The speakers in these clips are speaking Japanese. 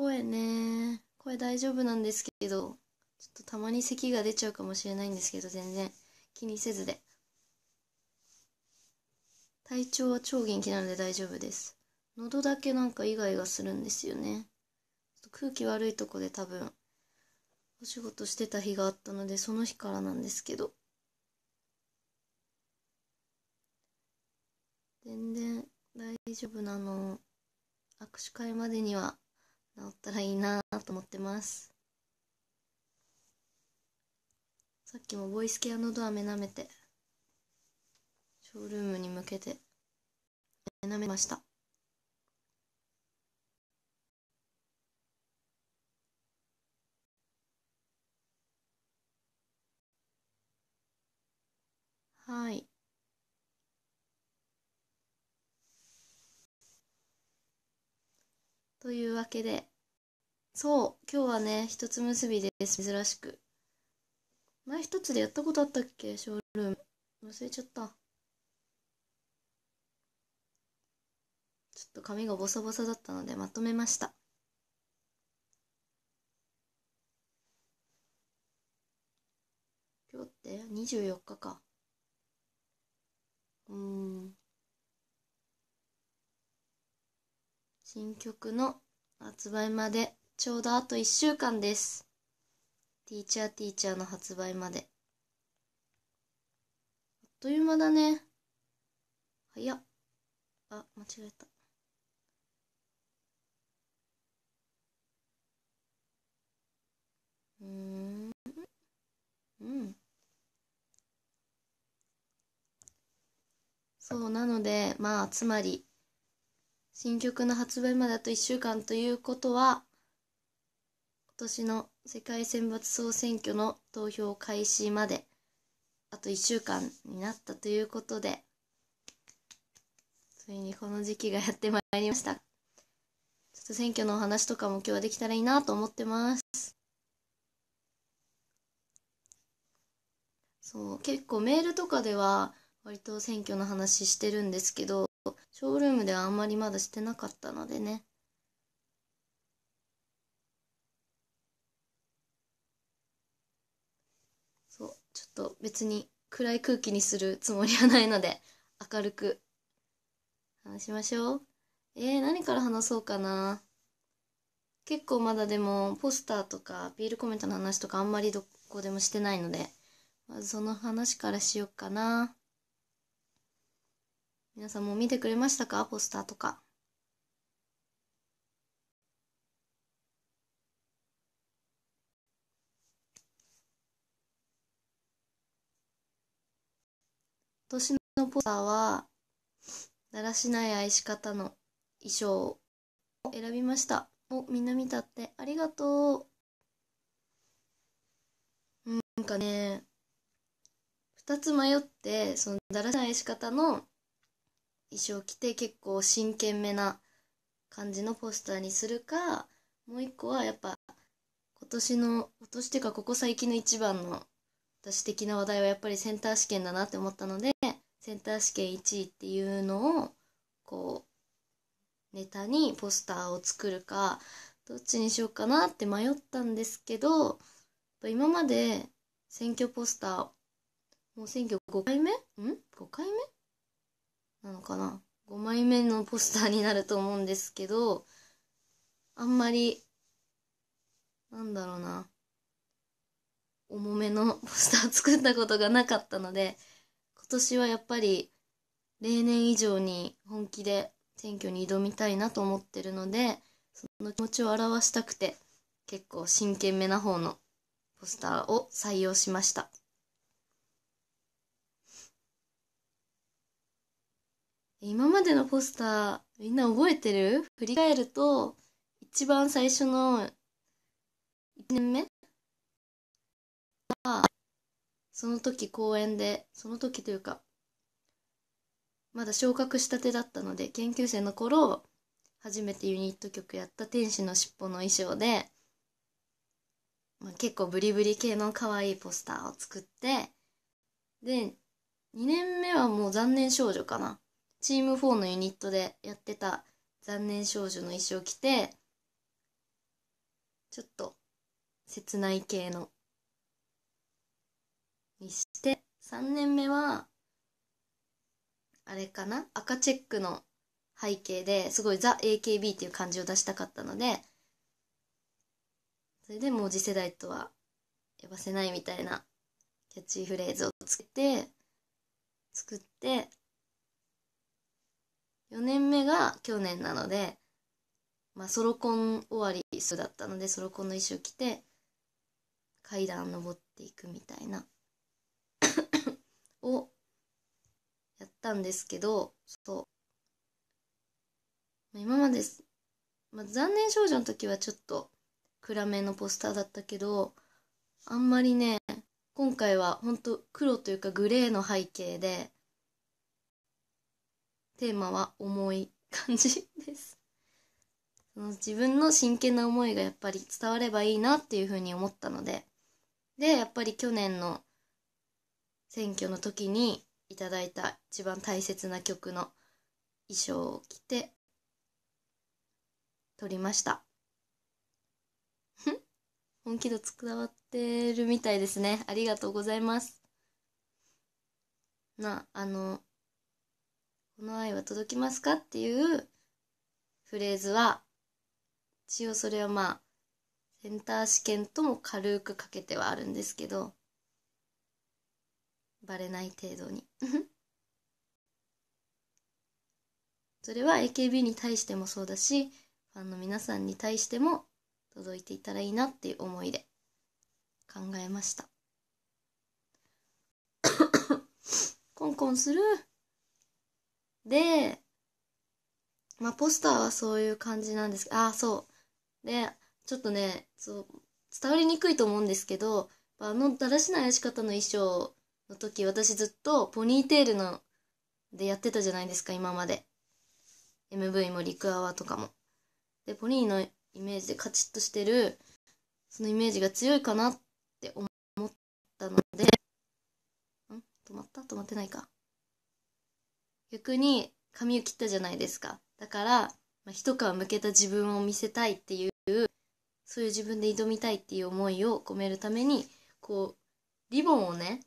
声ね声大丈夫なんですけどちょっとたまに咳が出ちゃうかもしれないんですけど全然気にせずで体調は超元気なので大丈夫です喉だけなんかイガイガするんですよね空気悪いとこで多分お仕事してた日があったのでその日からなんですけど全然大丈夫なの握手会までには治ったらいいなと思ってますさっきもボイスケアのドアめなめてショールームに向けてめなめましたはい。というわけで、そう、今日はね、一つ結びです、珍しく。前一つでやったことあったっけショールーム。忘れちゃった。ちょっと髪がボサボサだったのでまとめました。今日って24日か。うん。新曲の発売までちょうどあと1週間です。ティーチャーティーチャーの発売まで。あっという間だね。早っ。あ、間違えた。うん。うん。そうなのでまあつまり新曲の発売まであと1週間ということは今年の世界選抜総選挙の投票開始まであと1週間になったということでついにこの時期がやってまいりましたちょっと選挙のお話とかも今日はできたらいいなと思ってますそう結構メールとかでは割と選挙の話してるんですけどショールームではあんまりまだしてなかったのでねと別に暗い空気にするつもりはないので、明るく話しましょう。えー、何から話そうかな。結構まだでも、ポスターとか、アピールコメントの話とかあんまりどこでもしてないので、まずその話からしようかな。皆さんも見てくれましたかポスターとか。今年のポスターは、だらしない愛し方の衣装を選びました。お、みんな見たってありがとう。なんかね、2つ迷って、そのだらしない愛し方の衣装着て結構真剣めな感じのポスターにするか、もう一個はやっぱ今年の、今年っていうかここ最近の一番の私的な話題はやっぱりセンター試験だなって思ったのでセンター試験1位っていうのをこうネタにポスターを作るかどっちにしようかなって迷ったんですけど今まで選挙ポスターもう選挙5回目ん ?5 回目なのかな5枚目のポスターになると思うんですけどあんまりなんだろうな重めのポスターを作ったことがなかったので、今年はやっぱり例年以上に本気で選挙に挑みたいなと思ってるので、その気持ちを表したくて、結構真剣めな方のポスターを採用しました。今までのポスター、みんな覚えてる振り返ると、一番最初の1年目がその時公演でその時というかまだ昇格したてだったので研究生の頃初めてユニット曲やった「天使の尻尾」の衣装で、まあ、結構ブリブリ系の可愛いポスターを作ってで2年目はもう残念少女かなチーム4のユニットでやってた残念少女の衣装着てちょっと切ない系のにして3年目はあれかな赤チェックの背景ですごいザ・ AKB っていう感じを出したかったのでそれでもう次世代とは呼ばせないみたいなキャッチフレーズをつけて作って4年目が去年なので、まあ、ソロコン終わりすだったのでソロコンの衣装着て階段登っていくみたいなをやったんですけど、そう。今まで、まあ、残念少女の時はちょっと暗めのポスターだったけど、あんまりね、今回は本当黒というかグレーの背景で、テーマは重い感じです。その自分の真剣な思いがやっぱり伝わればいいなっていうふうに思ったので、で、やっぱり去年の選挙の時にいただいた一番大切な曲の衣装を着て撮りました本気度伝わってるみたいですねありがとうございますなあの「この愛は届きますか?」っていうフレーズは一応それはまあセンター試験とも軽くかけてはあるんですけどバレない程度に それは AKB に対してもそうだしファンの皆さんに対しても届いていたらいいなっていう思いで考えました コンコンするでまあポスターはそういう感じなんですけどああそうでちょっとねそう伝わりにくいと思うんですけどあのだらしない仕方の衣装の時私ずっとポニーテールのでやってたじゃないですか今まで MV もリクアワとかもでポニーのイメージでカチッとしてるそのイメージが強いかなって思ったのでん止まった止まってないか逆に髪を切ったじゃないですかだから、まあ、一皮むけた自分を見せたいっていうそういう自分で挑みたいっていう思いを込めるためにこうリボンをね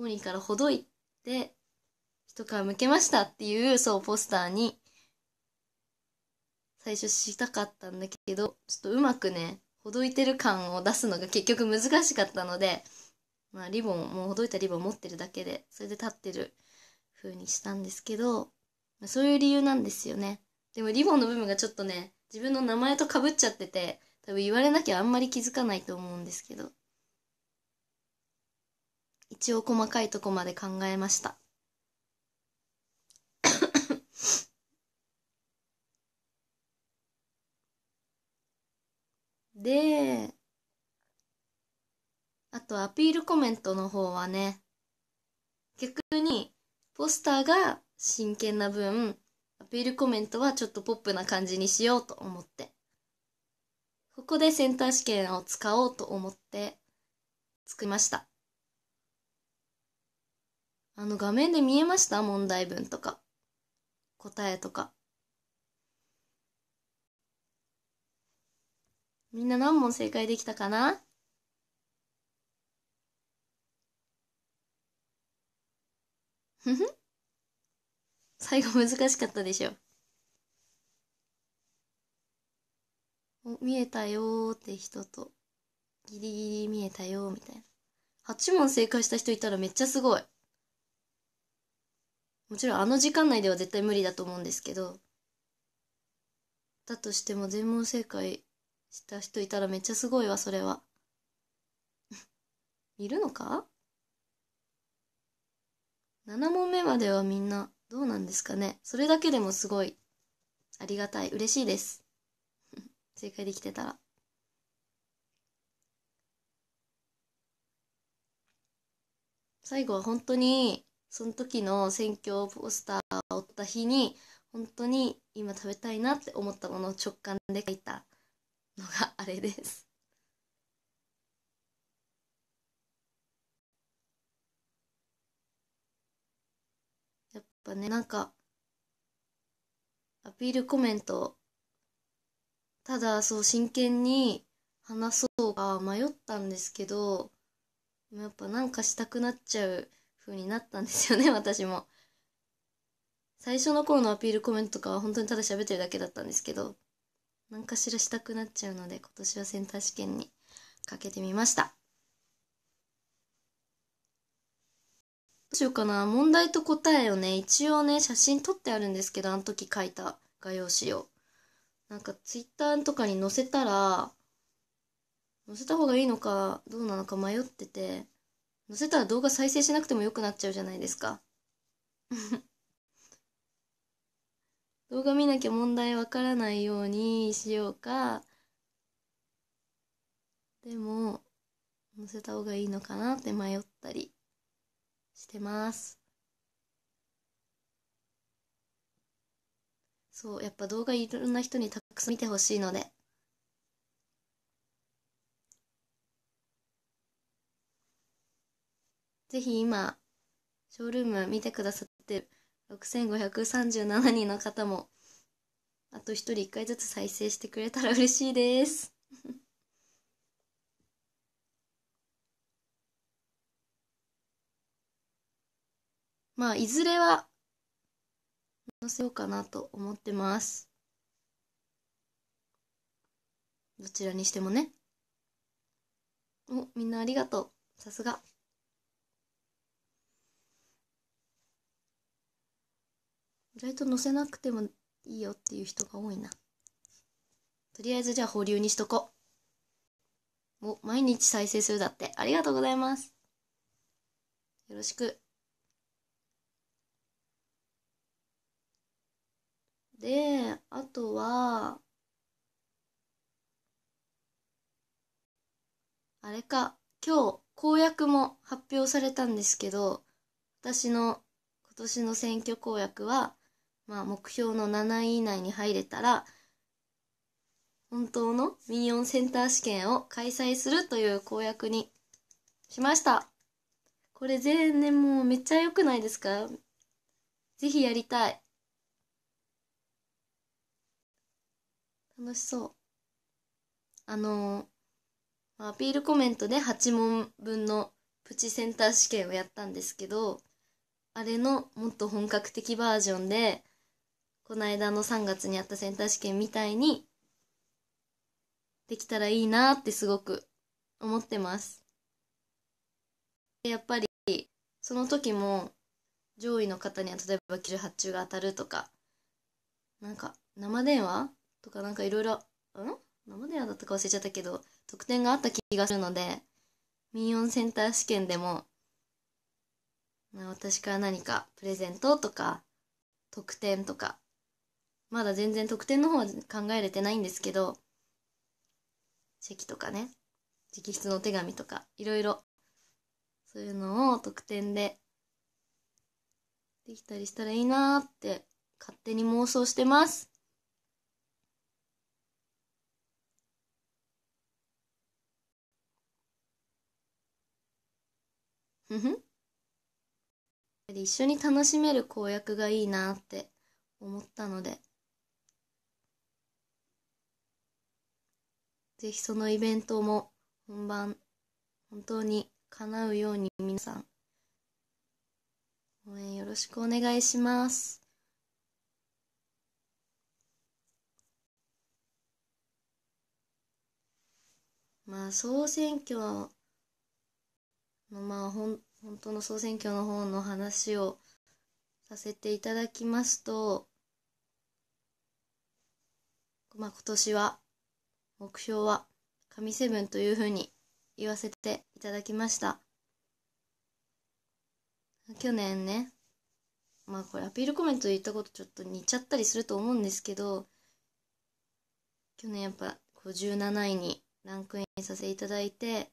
モーリーからほどいて、一皮向けましたっていう、そう、ポスターに、最初したかったんだけど、ちょっとうまくね、ほどいてる感を出すのが結局難しかったので、まあ、リボン、もうほどいたリボン持ってるだけで、それで立ってる風にしたんですけど、まあ、そういう理由なんですよね。でもリボンの部分がちょっとね、自分の名前とかぶっちゃってて、多分言われなきゃあんまり気づかないと思うんですけど、一応細かいとこまで考えました。で、あとアピールコメントの方はね、逆にポスターが真剣な分、アピールコメントはちょっとポップな感じにしようと思って。ここでセンター試験を使おうと思って作りました。あの画面で見えました問題文とか。答えとか。みんな何問正解できたかなふふ最後難しかったでしょ。お、見えたよーって人と、ギリギリ見えたよーみたいな。8問正解した人いたらめっちゃすごい。もちろんあの時間内では絶対無理だと思うんですけどだとしても全問正解した人いたらめっちゃすごいわそれは いるのか ?7 問目まではみんなどうなんですかねそれだけでもすごいありがたい嬉しいです 正解できてたら最後は本当にその時の選挙ポスターを追った日に本当に今食べたいなって思ったものを直感で書いたのがあれです。やっぱねなんかアピールコメントただそう真剣に話そうか迷ったんですけどやっぱなんかしたくなっちゃう風になったんですよね、私も。最初の頃のアピールコメントとかは本当にただ喋ってるだけだったんですけど、何かしらしたくなっちゃうので、今年はセンター試験にかけてみました。どうしようかな。問題と答えをね、一応ね、写真撮ってあるんですけど、あの時書いた画用紙を。なんかツイッターとかに載せたら、載せた方がいいのかどうなのか迷ってて、載せたら動画再生しなくても良くなっちゃうじゃないですか。動画見なきゃ問題わからないようにしようか、でも、載せた方がいいのかなって迷ったりしてます。そう、やっぱ動画いろんな人にたくさん見てほしいので。ぜひ今、ショールーム見てくださってる6537人の方も、あと一人一回ずつ再生してくれたら嬉しいです。まあ、いずれは、載せようかなと思ってます。どちらにしてもね。お、みんなありがとう。さすが。意外と載せなくてもいいよっていう人が多いな。とりあえずじゃあ保留にしとこう。もう毎日再生するだって。ありがとうございます。よろしく。で、あとは、あれか、今日公約も発表されたんですけど、私の今年の選挙公約は、まあ、目標の7位以内に入れたら、本当のミニオンセンター試験を開催するという公約にしました。これ前年もめっちゃ良くないですかぜひやりたい。楽しそう。あのアピールコメントで8問分のプチセンター試験をやったんですけど、あれのもっと本格的バージョンで、この間の3月にあったセンター試験みたいに、できたらいいなってすごく思ってます。でやっぱり、その時も、上位の方には例えば98中が当たるとか、なんか、生電話とかなんかいろいろ、ん生電話だったか忘れちゃったけど、得点があった気がするので、ミニオンセンター試験でも、私から何かプレゼントとか、特典とか、まだ全然得点の方は考えれてないんですけど、チェキとかね、直筆の手紙とか、いろいろ、そういうのを得点でできたりしたらいいなーって勝手に妄想してます。ふふ。一緒に楽しめる公約がいいなって思ったのでぜひそのイベントも本番、本当に叶うように皆さん、応援よろしくお願いします。まあ、総選挙の、まあ、ほん、本当の総選挙の方の話をさせていただきますと、まあ、今年は目標は神セブンというふうに言わせていただきました。去年ね、まあこれアピールコメントで言ったことちょっと似ちゃったりすると思うんですけど、去年やっぱ57位にランクインさせていただいて、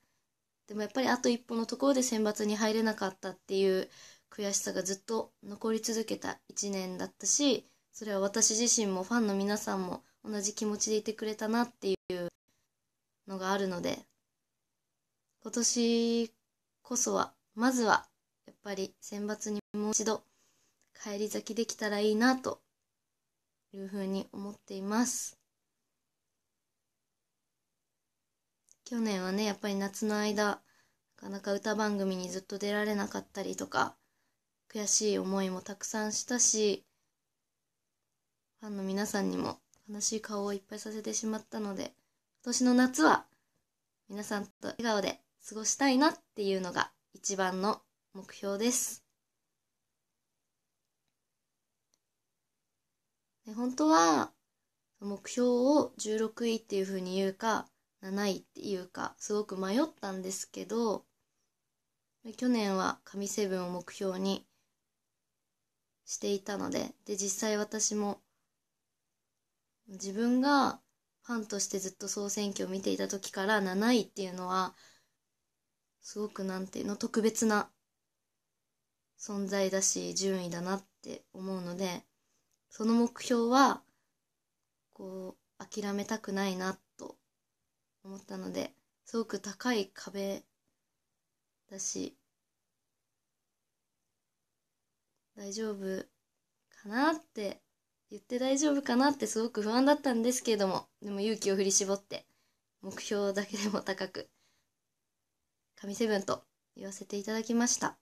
でもやっぱりあと一歩のところで選抜に入れなかったっていう悔しさがずっと残り続けた1年だったし、それは私自身もファンの皆さんも同じ気持ちでいてくれたなっていうのがあるので今年こそはまずはやっぱり選抜にもう一度返り咲きできたらいいなというふうに思っています去年はねやっぱり夏の間なかなか歌番組にずっと出られなかったりとか悔しい思いもたくさんしたしファンの皆さんにも悲しい顔をいっぱいさせてしまったので、今年の夏は皆さんと笑顔で過ごしたいなっていうのが一番の目標です。で本当は目標を16位っていうふうに言うか7位っていうかすごく迷ったんですけど去年は神セブンを目標にしていたのでで実際私も自分がファンとしてずっと総選挙を見ていた時から7位っていうのはすごくなんていうの特別な存在だし順位だなって思うのでその目標はこう諦めたくないなと思ったのですごく高い壁だし大丈夫かなって言って大丈夫かなってすごく不安だったんですけれども、でも勇気を振り絞って、目標だけでも高く、神セブンと言わせていただきました。やっ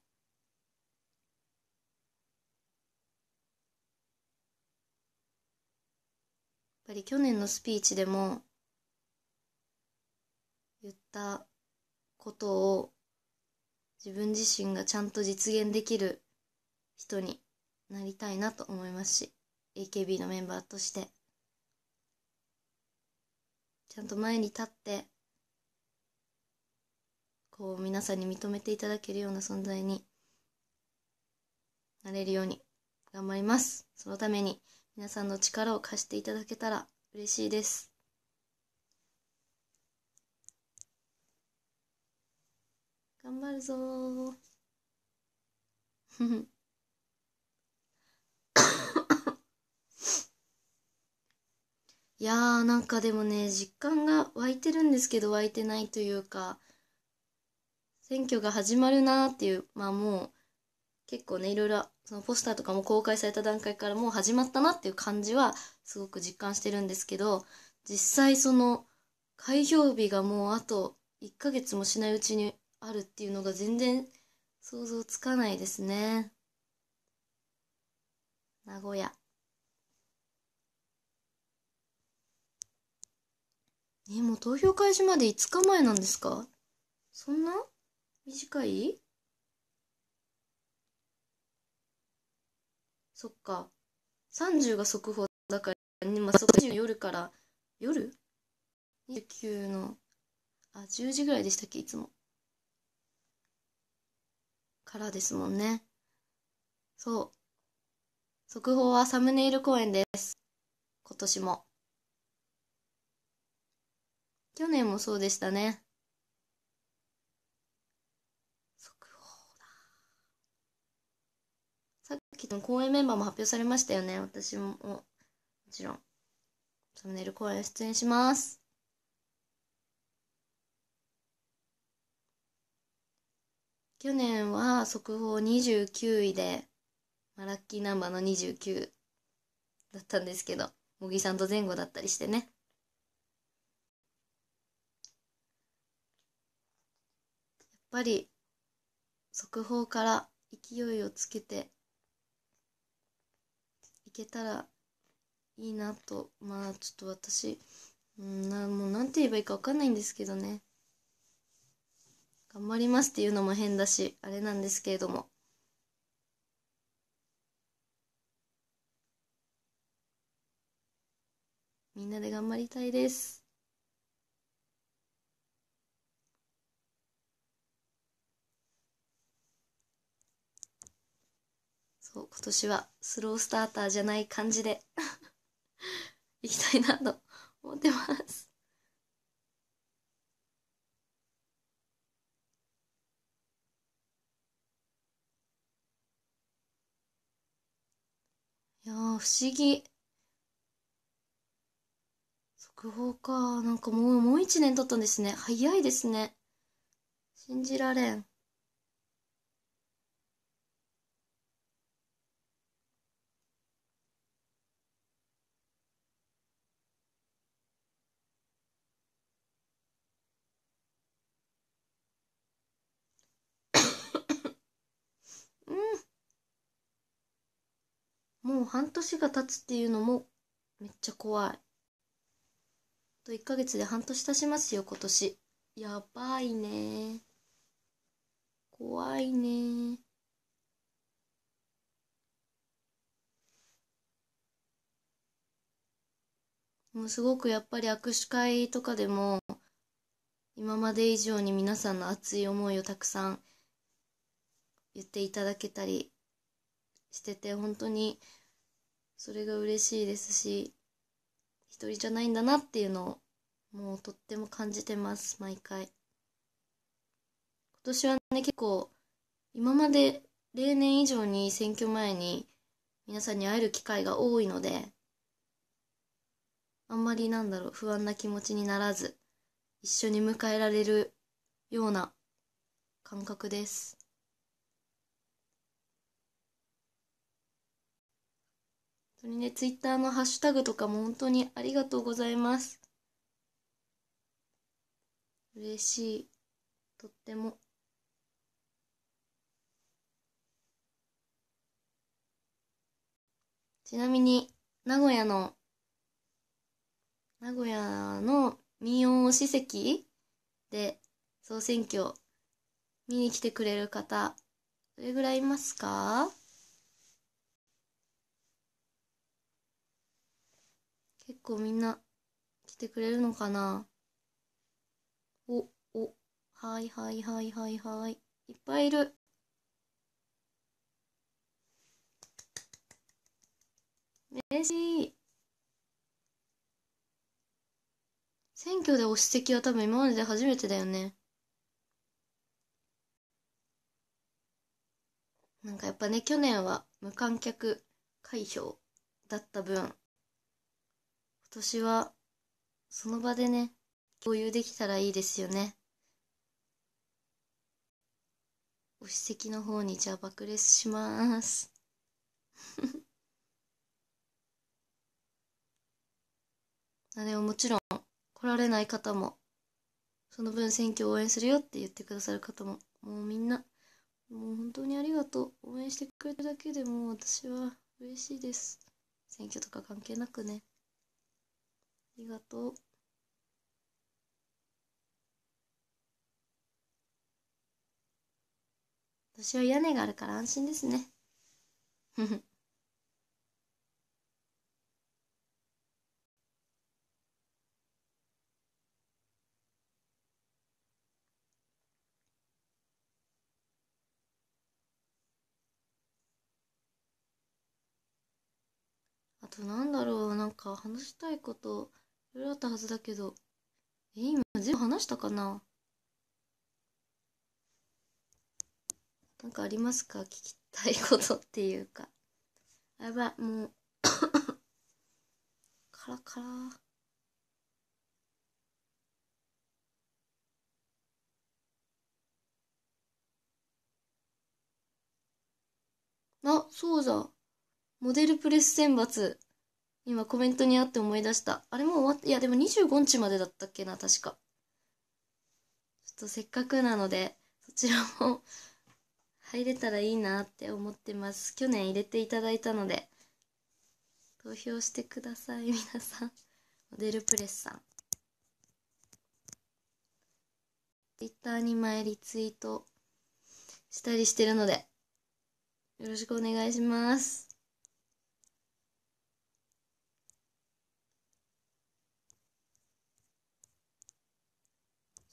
ぱり去年のスピーチでも言ったことを自分自身がちゃんと実現できる人になりたいなと思いますし AKB のメンバーとしてちゃんと前に立ってこう皆さんに認めていただけるような存在になれるように頑張りますそのために皆さんの力を貸していただけたら嬉しいです頑張るぞ いやーなんかでもね実感が湧いてるんですけど湧いてないというか選挙が始まるなーっていうまあもう結構ねいろいろそのポスターとかも公開された段階からもう始まったなっていう感じはすごく実感してるんですけど実際その開票日がもうあと1ヶ月もしないうちにあるっていうのが全然想像つかないですね名古屋え、もう投票開始まで5日前なんですかそんな短いそっか。30が速報だから、ね、まあ、30夜から、夜 ?29 の、あ、10時ぐらいでしたっけ、いつも。からですもんね。そう。速報はサムネイル公演です。今年も。去年もそうでしたね。速報だ。さっきの公演メンバーも発表されましたよね。私も、もちろん。サムネイル公演出演します。去年は速報29位で、まあ、ラッキーナンバーの29だったんですけど、茂木さんと前後だったりしてね。ぱり速報から勢いをつけていけたらいいなとまあちょっと私うんなもうなんて言えばいいか分かんないんですけどね頑張りますっていうのも変だしあれなんですけれどもみんなで頑張りたいですそう今年はスロースターターじゃない感じでい きたいなと思ってます。いや不思議。速報か。なんかもう、もう一年経ったんですね。早いですね。信じられん。もう半年が経つっていうのもめっちゃ怖い。と1ヶ月で半年経ちますよ、今年。やばいね。怖いね。もうすごくやっぱり握手会とかでも、今まで以上に皆さんの熱い思いをたくさん言っていただけたりしてて、本当にそれが嬉しいですし、一人じゃないんだなっていうのを、もうとっても感じてます、毎回。今年はね、結構、今まで例年以上に選挙前に皆さんに会える機会が多いので、あんまりなんだろう、不安な気持ちにならず、一緒に迎えられるような感覚です。当にね、ツイッターのハッシュタグとかも本当にありがとうございます。嬉しい。とっても。ちなみに、名古屋の、名古屋の民謡史跡。で総選挙見に来てくれる方、どれぐらいいますか結構みんな来てくれるのかなお、お、はいはいはいはいはい。いっぱいいる。嬉しい。選挙でおし席は多分今までで初めてだよね。なんかやっぱね、去年は無観客開票だった分、私はその場でね、共有できたらいいですよね。お史の方にじゃあ爆裂します。あでももちろん来られない方も、その分選挙応援するよって言ってくださる方も、もうみんな、もう本当にありがとう。応援してくれるだけでもう私は嬉しいです。選挙とか関係なくね。ありがとう。私は屋根があるから安心ですね。あとなんだろうなんか話したいこといろいろあったはずだけど。え、今全部話したかななんかありますか聞きたいことっていうか。やばい、もう カラカラ。あ、そうだ。モデルプレス選抜。今コメントにあって思い出した。あれもう終わって、いやでも25日までだったっけな、確か。ちょっとせっかくなので、そちらも 入れたらいいなって思ってます。去年入れていただいたので、投票してください、皆さん。モデルプレスさん。Twitter に前リツイートしたりしてるので、よろしくお願いします。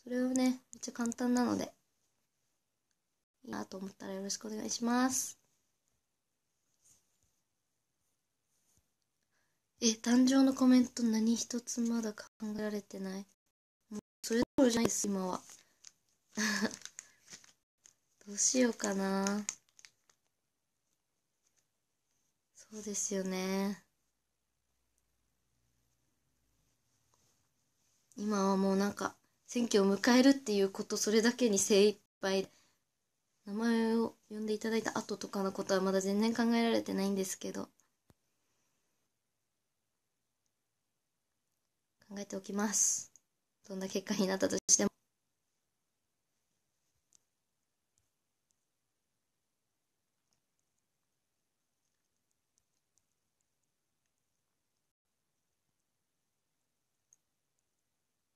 それをね、めっちゃ簡単なので、いいなと思ったらよろしくお願いします。え、誕生のコメント何一つまだ考えられてない。もう、それどころじゃないです、今は。どうしようかな。そうですよね。今はもうなんか、選挙を迎えるっていうことそれだけに精一杯名前を呼んでいただいた後とかのことはまだ全然考えられてないんですけど考えておきますどんな結果になったとしても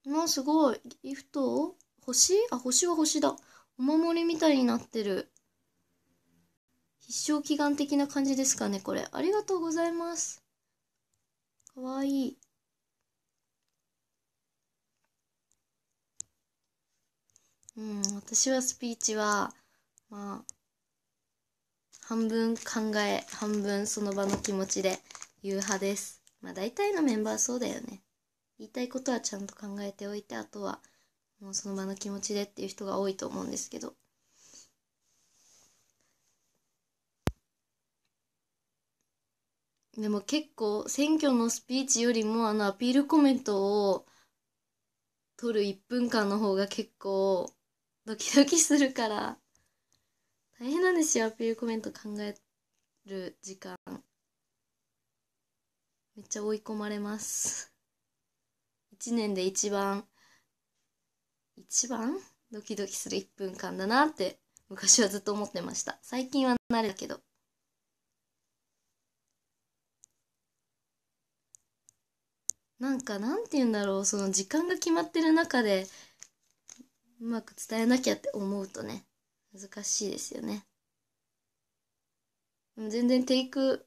もうすごいギフト星あ星は星だお守りみたいになってる必勝祈願的な感じですかねこれありがとうございますかわいいうん私はスピーチはまあ半分考え半分その場の気持ちで言う派ですまあ大体のメンバーそうだよね言いたいことはちゃんと考えておいてあとはもうその場の気持ちでっていう人が多いと思うんですけど。でも結構選挙のスピーチよりもあのアピールコメントを取る1分間の方が結構ドキドキするから大変なんですよアピールコメント考える時間めっちゃ追い込まれます1年で一番一番ドキドキする1分間だなって昔はずっと思ってました最近は慣れたけどなんかなんて言うんだろうその時間が決まってる中でうまく伝えなきゃって思うとね難しいですよね全然テイク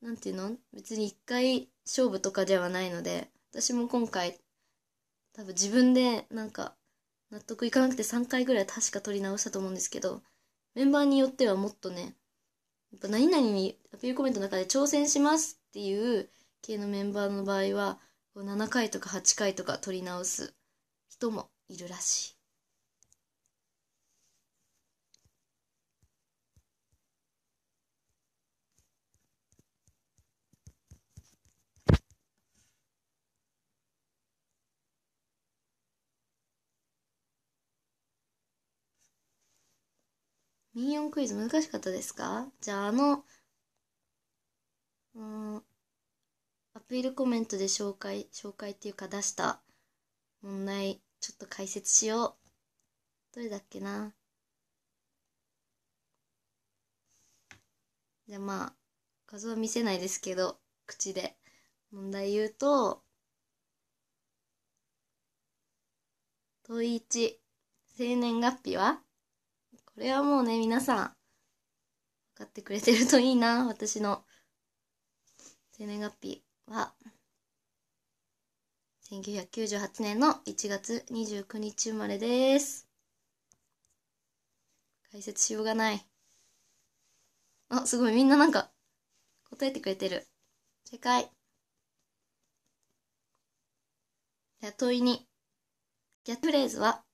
なんていうの別に一回勝負とかではないので私も今回、多分自分でなんか納得いかなくて3回ぐらい確か撮り直したと思うんですけど、メンバーによってはもっとね、やっぱ何々にアピールコメントの中で挑戦しますっていう系のメンバーの場合は、7回とか8回とか撮り直す人もいるらしい。ミオンクイズ難しかったですかじゃああの、うん、アピールコメントで紹介、紹介っていうか出した問題、ちょっと解説しよう。どれだっけなじゃあまあ、画像は見せないですけど、口で問題言うと、問1、生年月日はこれはもうね、皆さん、分かってくれてるといいな、私の生年月日は、1998年の1月29日生まれです。解説しようがない。あ、すごい、みんななんか、答えてくれてる。正解。雇いに。ギャッチフレーズは、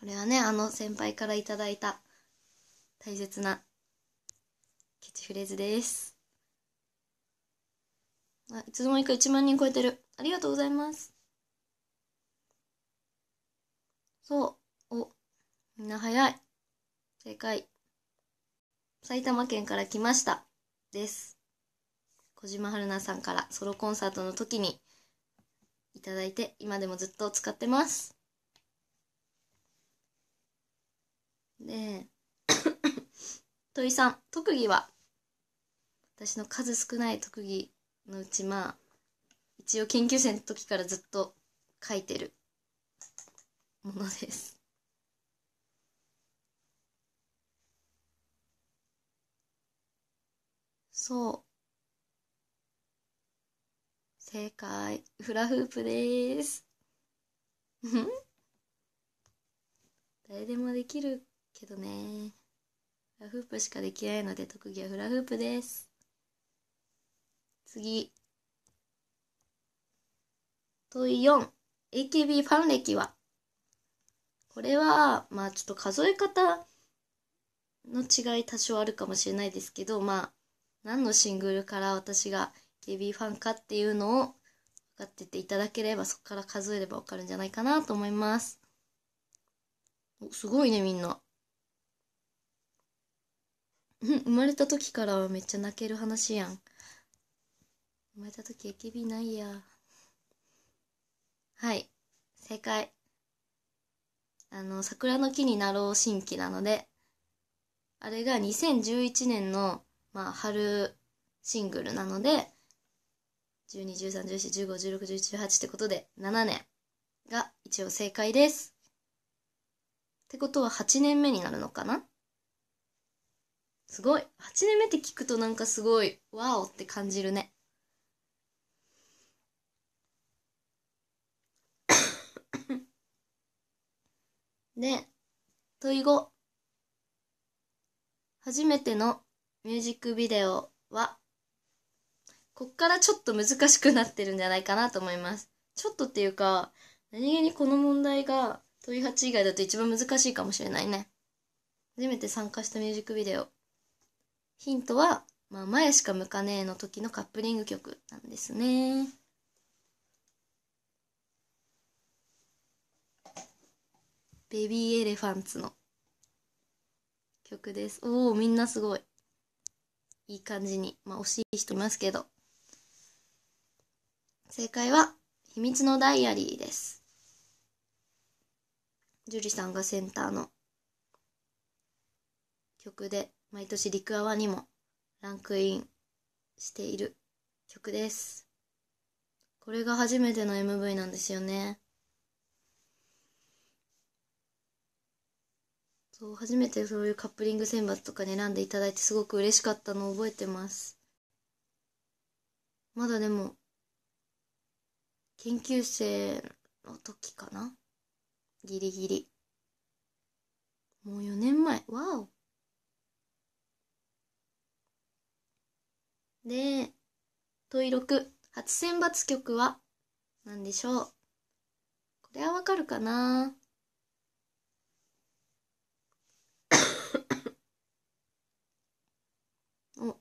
これはね、あの先輩からいただいた大切なキャッチフレーズです。あ、いつの間にか1万人超えてる。ありがとうございます。そう。お、みんな早い。正解。埼玉県から来ました。です。小島春菜さんからソロコンサートの時にいただいて、今でもずっと使ってます。で土井さん特技は私の数少ない特技のうちまあ一応研究生の時からずっと書いてるものです。そう。正解。フラフープです。誰でもできるけどねフラフープしかできないので特技はフラフープです次問い 4AKB ファン歴はこれはまあちょっと数え方の違い多少あるかもしれないですけどまあ何のシングルから私が KB ファンかっていうのを分かってていただければそこから数えれば分かるんじゃないかなと思いますおすごいねみんな生まれた時からめっちゃ泣ける話やん。生まれた時エキビないや。はい。正解。あの、桜の木になろう新規なので、あれが2011年の、まあ、春シングルなので、12、13、14、15、16、17、18ってことで、7年が一応正解です。ってことは8年目になるのかなすごい。8年目って聞くとなんかすごい、ワオって感じるね。で、問い5。初めてのミュージックビデオは、こっからちょっと難しくなってるんじゃないかなと思います。ちょっとっていうか、何気にこの問題が問い8以外だと一番難しいかもしれないね。初めて参加したミュージックビデオ。ヒントは、まあ、前しか向かねえの時のカップリング曲なんですね。ベビーエレファンツの曲です。おお、みんなすごい。いい感じに。まあ、惜しい人いますけど。正解は、秘密のダイアリーです。樹里さんがセンターの曲で毎年陸アワにもランクインしている曲です。これが初めての MV なんですよね。そう、初めてそういうカップリング選抜とかに選んでいただいてすごく嬉しかったのを覚えてます。まだでも、研究生の時かなギリギリ。もう4年前。わおで、問い6、初選抜曲は何でしょうこれはわかるかな お。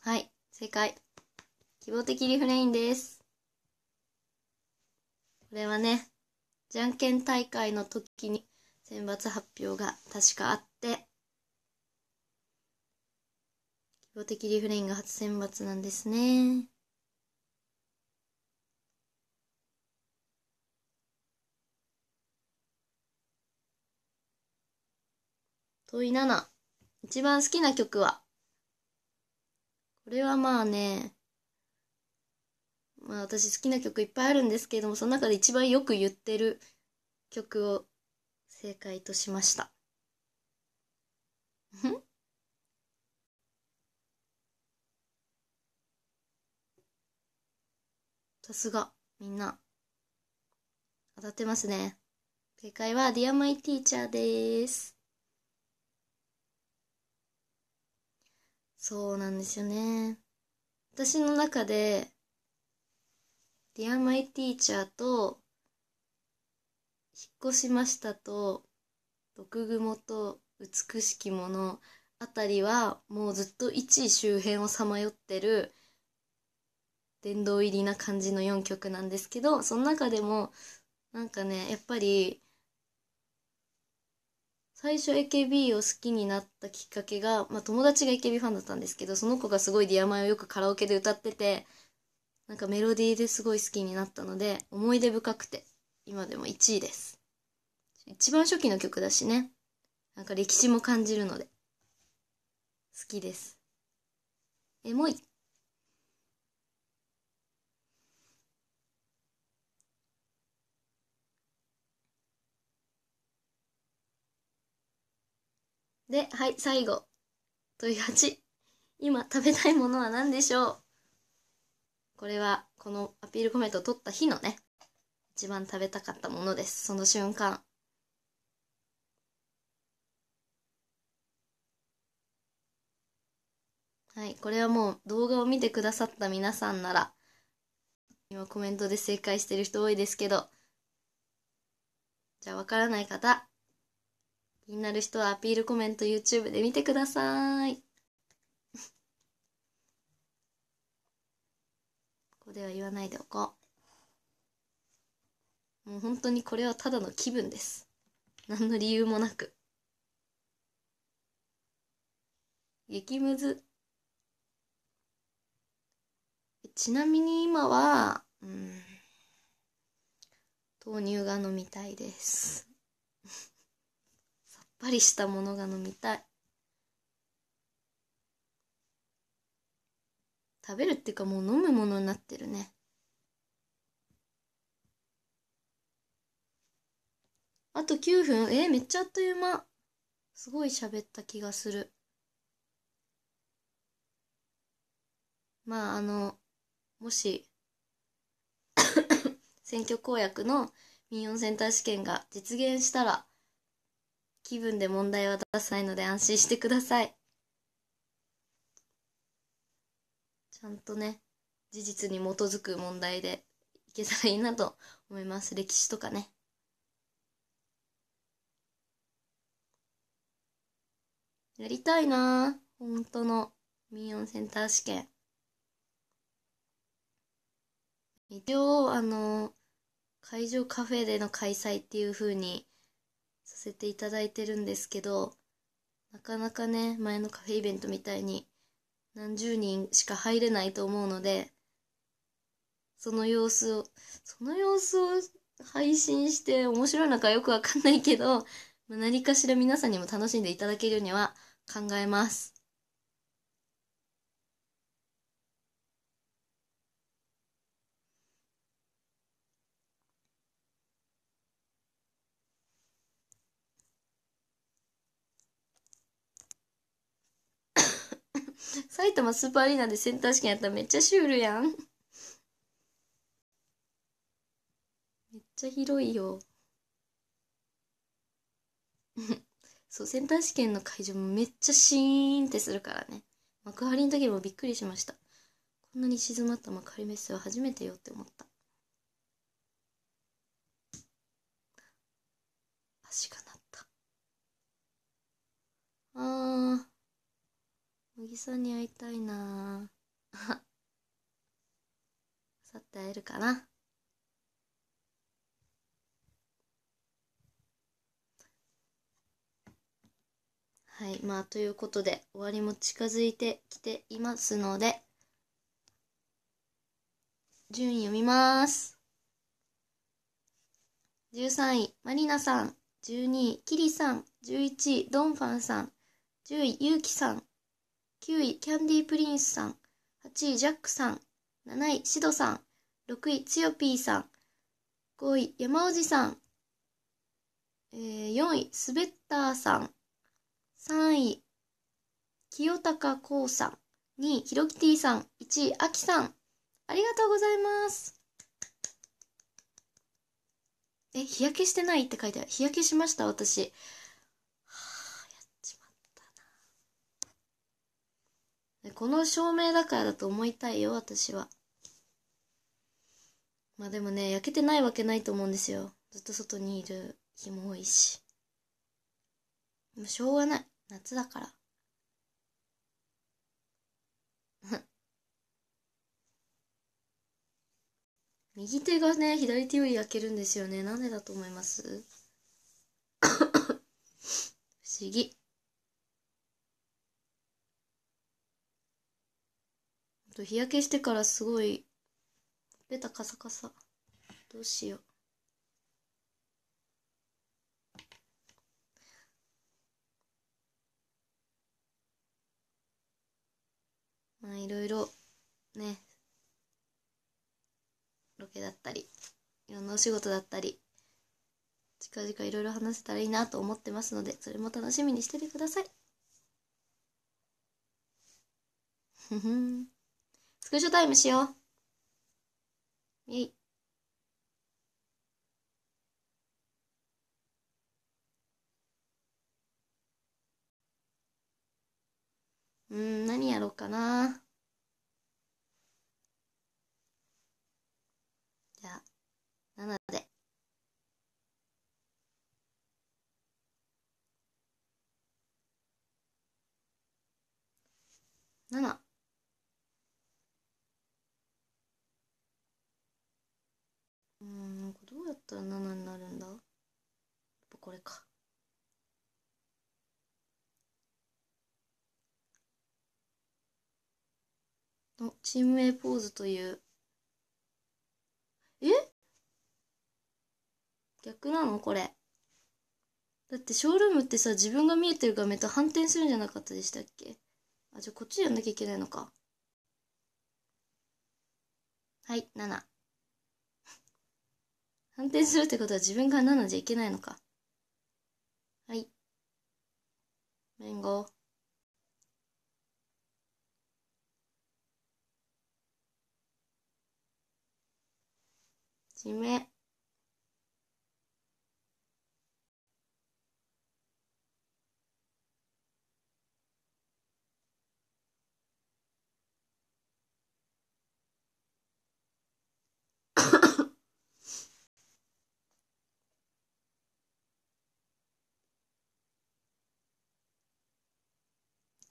はい、正解。希望的リフレインです。これはね、じゃんけん大会の時に選抜発表が確かあって、希望的リフレインが初選抜なんですね。問い7。一番好きな曲はこれはまあね、まあ私好きな曲いっぱいあるんですけれども、その中で一番よく言ってる曲を正解としました。さすが、みんな。当たってますね。正解は、Dear My Teacher です。そうなんですよね。私の中で、Dear My Teacher と、引っ越しましたと、毒蜘蛛と美しきものあたりは、もうずっと1位周辺をさまよってる、殿堂入りな感じの4曲なんですけど、その中でも、なんかね、やっぱり、最初 AKB を好きになったきっかけが、まあ、友達が AKB ファンだったんですけど、その子がすごいディアマイをよくカラオケで歌ってて、なんかメロディーですごい好きになったので、思い出深くて、今でも1位です。一番初期の曲だしね。なんか歴史も感じるので、好きです。エモい。で、はい、最後。問い8。今食べたいものは何でしょうこれはこのアピールコメントを取った日のね、一番食べたかったものです。その瞬間。はい、これはもう動画を見てくださった皆さんなら、今コメントで正解してる人多いですけど、じゃあわからない方、気になる人はアピールコメント YouTube で見てください。こでは言わないでおこう。もう本当にこれはただの気分です。何の理由もなく。激ムズ。ちなみに今は、うん、豆乳が飲みたいです。さっぱりしたものが飲みたい。食べるっていうかもう飲むものになってるねあと9分えー、めっちゃあっという間すごい喋った気がするまああのもし 選挙公約の民謡センター試験が実現したら気分で問題は出さないので安心してください。ちゃんとね、事実に基づく問題でいけたらいいなと思います。歴史とかね。やりたいな本当のミーヨンセンター試験。一応、あの、会場カフェでの開催っていう風にさせていただいてるんですけど、なかなかね、前のカフェイベントみたいに何十人しか入れないと思うので、その様子を、その様子を配信して面白いのかよくわかんないけど、何かしら皆さんにも楽しんでいただけるようには考えます。埼玉スーパーアリーナでセンター試験やったらめっちゃシュールやん。めっちゃ広いよ。そう、センター試験の会場もめっちゃシーンってするからね。幕張の時もびっくりしました。こんなに静まった幕張メッセは初めてよって思った。足が鳴った。あー。むぎさんに会いたいなあ さって会えるかなはい。まあ、ということで、終わりも近づいてきていますので、順位読みます。13位、まりなさん。12位、きりさん。11位、ドンファンさん。10位、ゆうきさん。9位、キャンディープリンスさん。8位、ジャックさん。7位、シドさん。6位、ツヨぴーさん。5位、山おじさん。えー、4位、スベッターさん。3位、清高こうさん。2位、ヒロキティさん。1位、あきさん。ありがとうございます。え、日焼けしてないって書いてある。日焼けしました、私。この照明だからだと思いたいよ、私は。まあでもね、焼けてないわけないと思うんですよ。ずっと外にいる日も多いし。もうしょうがない。夏だから。右手がね、左手より焼けるんですよね。なんでだと思います 不思議。と日焼けしてからすごい、ベタカサカサ。どうしよう。まあ、いろいろ、ね、ロケだったり、いろんなお仕事だったり、近々いろいろ話せたらいいなと思ってますので、それも楽しみにしててください。ふふん。クショタイムしよう。イェうん、何やろうかな。じゃあ、で。7。したら7になるんだこれかのチーム A ポーズというえ逆なのこれだってショールームってさ自分が見えてる画面と反転するんじゃなかったでしたっけあじゃあこっちやんなきゃいけないのかはい7反転するってことは自分から7じゃいけないのか。はい。弁護。じめ。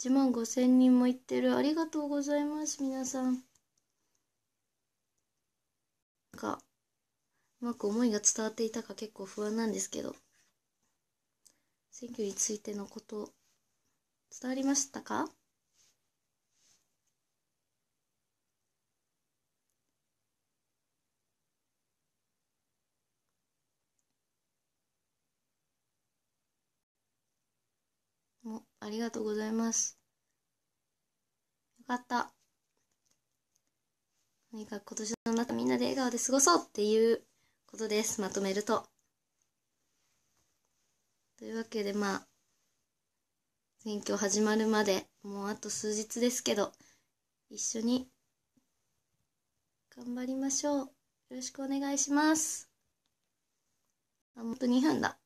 1万5千人も行ってるありがとうございます皆さんがうまく思いが伝わっていたか結構不安なんですけど選挙についてのこと伝わりましたかありがとうございます。よかった。とにかく今年の夏みんなで笑顔で過ごそうっていうことです。まとめると。というわけでまあ、選挙始まるまでもうあと数日ですけど、一緒に頑張りましょう。よろしくお願いします。あ、もっと2分だ。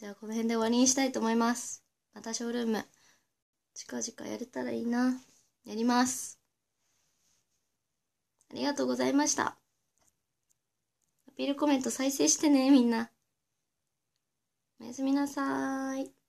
じゃあこの辺で終わりにしたいと思います。またショールーム、近々やれたらいいな。やります。ありがとうございました。アピールコメント再生してね、みんな。おやすみなさーい。